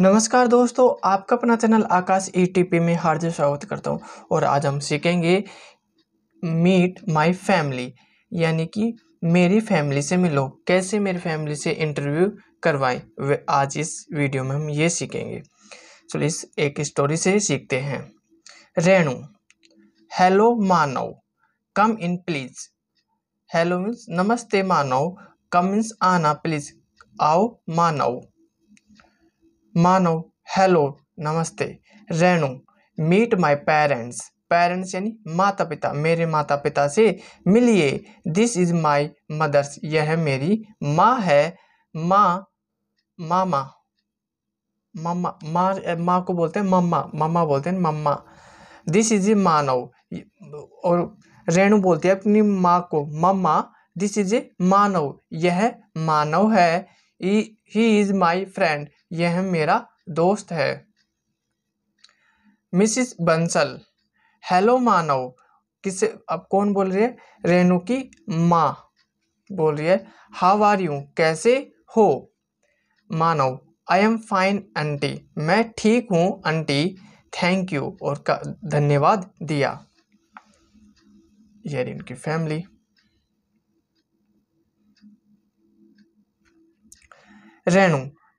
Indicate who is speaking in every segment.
Speaker 1: नमस्कार दोस्तों आपका अपना चैनल आकाश ईटीपी e में हार्दिक स्वागत करता हूँ और आज हम सीखेंगे मीट माय फैमिली यानी कि मेरी फैमिली से मिलो कैसे मेरी फैमिली से इंटरव्यू करवाएं आज इस वीडियो में हम ये सीखेंगे चलिए इस एक स्टोरी से सीखते हैं Renu hello Manav come in please hello means नमस्ते मानव कम मीन्स आना प्लीज आओ मानव मानो हेलो नमस्ते Renu meet my parents parents यानी माता पिता मेरे माता पिता से मिलिए दिस इज़ माय मदर्स यह मेरी माँ है माँ मामा मामा माँ माँ को बोलते हैं मम्मा मम्मा बोलते हैं मम्मा दिस इज़ ए मानव और रेणु बोलती है अपनी माँ को मम्मा दिस इज ए मानव यह मानव है ही इज माई फ्रेंड यह मेरा दोस्त है मिसिस बंसल हेलो मानव किसे अब कौन बोल रही है रेनू की माँ बोल रही है हाव आर यू कैसे हो Manav I am fine aunty मैं ठीक हूँ आंटी थैंक यू और का धन्यवाद दिया यार इनकी family Renu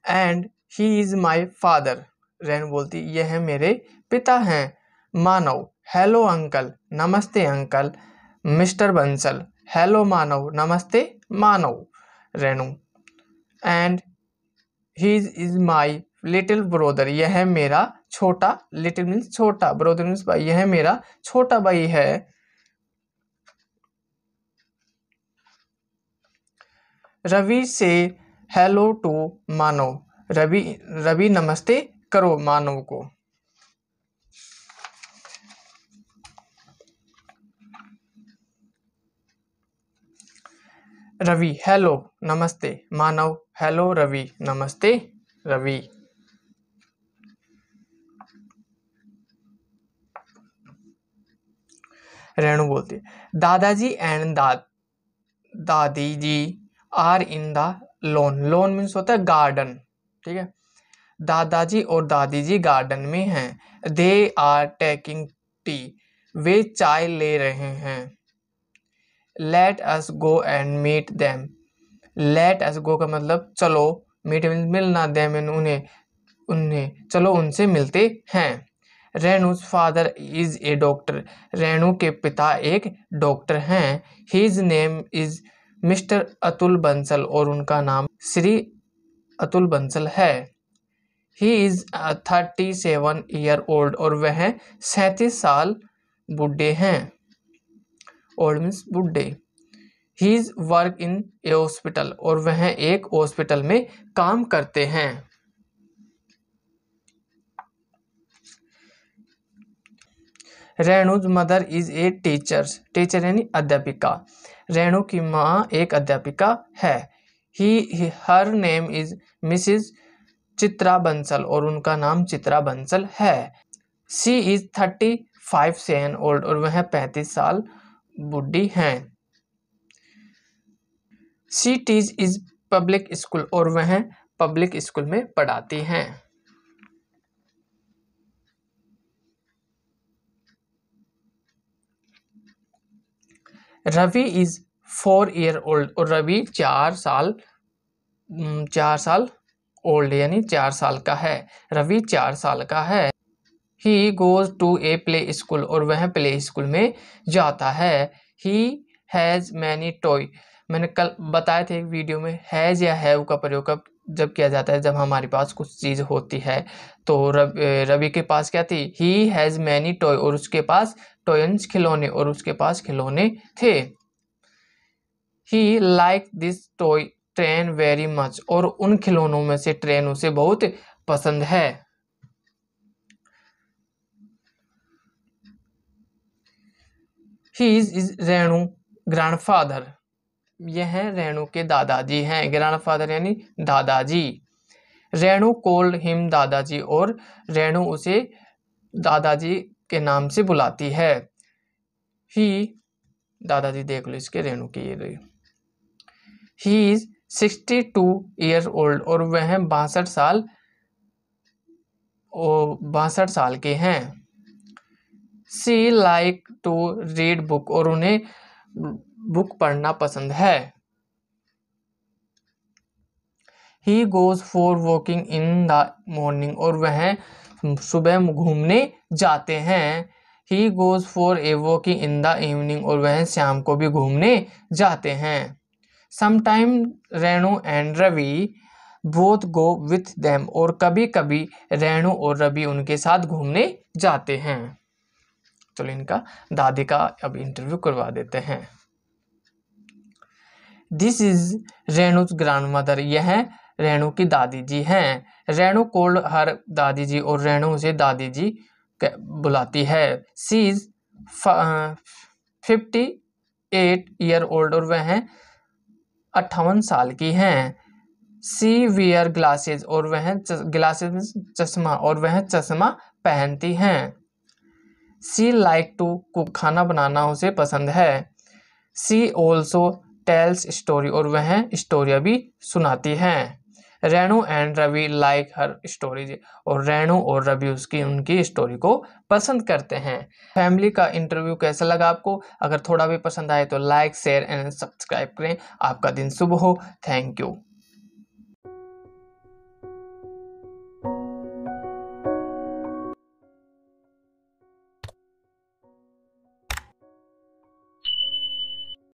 Speaker 1: and he is my father Renu बोलती यह है मेरे पिता हैं मानव हेलो अंकल नमस्ते uncle mister Bansal hello Manav नमस्ते Manav Renu and he is my little brother यह है मेरा छोटा लिटिल मीन्स छोटा ब्रोदर मीन्स भाई यह मेरा छोटा भाई है रवि से हेलो टू मानव रवि रवि नमस्ते करो मानव को रवि हेलो नमस्ते मानव हेलो रवि नमस्ते रवि रेणु बोलती दादाजी एंड दा दादी जी are in the lawn lawn means होता है गार्डन ठीक है दादाजी और दादी जी गार्डन में हैं दे आर टेकिंग टी वे चाय ले रहे हैं let us go and meet them let us go का मतलब चलो मीट मीन्स मिलना देम उन्हें उन्हें चलो उनसे मिलते हैं Renu's father is a doctor Renu के पिता एक डॉक्टर हैं his name is mister Atul Bansal और उनका नाम श्री अतुल बंसल है he is thirty seven year old और वह सैंतीस साल बुढ़े हैं ओल्ड मीन्स बुढ़े he is work in a hospital और वह एक हॉस्पिटल में काम करते हैं Renu's mother is a teacher teacher यानी अध्यापिका रेणु की माँ एक अध्यापिका है he her name is Mrs Chitra Bansal और उनका नाम चित्रा बंसल है सी इज थर्टी फाइव सेन ओल्ड और वह पैंतीस साल बुढ़ी हैं she teaches is public school और वह पब्लिक स्कूल में पढ़ाती हैं Ravi is four year old और रवि चार साल चार साल ओल्ड यानी चार साल का है रवि चार साल का है he goes to a play school और वह प्ले स्कूल में जाता है ही हैज़ मैनी टॉय मैंने कल बताए थे एक वीडियो में हैज़ या हैव का प्रयोग कब जब किया जाता है जब हमारे पास कुछ चीज़ होती है तो रब, रवि के पास क्या थी ही हैज़ मैनी टॉय और उसके पास टॉयंस खिलौने और उसके पास खिलौने थे he like this toy train very much और उन खिलौनों में से ट्रेन उसे बहुत पसंद है ही इज इज रेणु यह रेणु के दादाजी हैं ग्रैंड फादर यानी दादाजी रेणु कोल्ड हिम दादाजी और रेणु उसे दादाजी के नाम से बुलाती है ही दादाजी देख लो इसके रेणु के ये he is sixty two year old और वह बासठ साल बासठ साल के हैं she like to read book और उन्हें बुक पढ़ना पसंद है he goes for walking in the morning और वह सुबह घूमने जाते हैं he goes for a walking in the evening और वह शाम को भी घूमने जाते हैं sometime Renu and Ravi both go with them और कभी कभी रेणु और रवि उनके साथ घूमने जाते हैं चलो इनका दादी का अब इंटरव्यू करवा देते हैं this is Renu's grandmother यह रेणु की दादी जी हैं रेणु कोल्ड हर दादी जी और रेणु उसे दादी जी बुलाती है she is fifty eight year old और वह अट्ठावन साल की हैं सी वियर ग्लासेज और वह ग्लासेज चश्मा और वह चश्मा पहनती हैं सी लाइक टू कुक खाना बनाना उसे पसंद है सी ऑल्सो टेल्स स्टोरी और वह स्टोरिया भी सुनाती हैं Renu and Ravi like her stories और रेणु और रवि उसकी उनकी स्टोरी को पसंद करते हैं फैमिली का इंटरव्यू कैसा लगा आपको अगर थोड़ा भी पसंद आए तो लाइक शेयर एंड सब्सक्राइब करें आपका दिन शुभ हो थैंक यू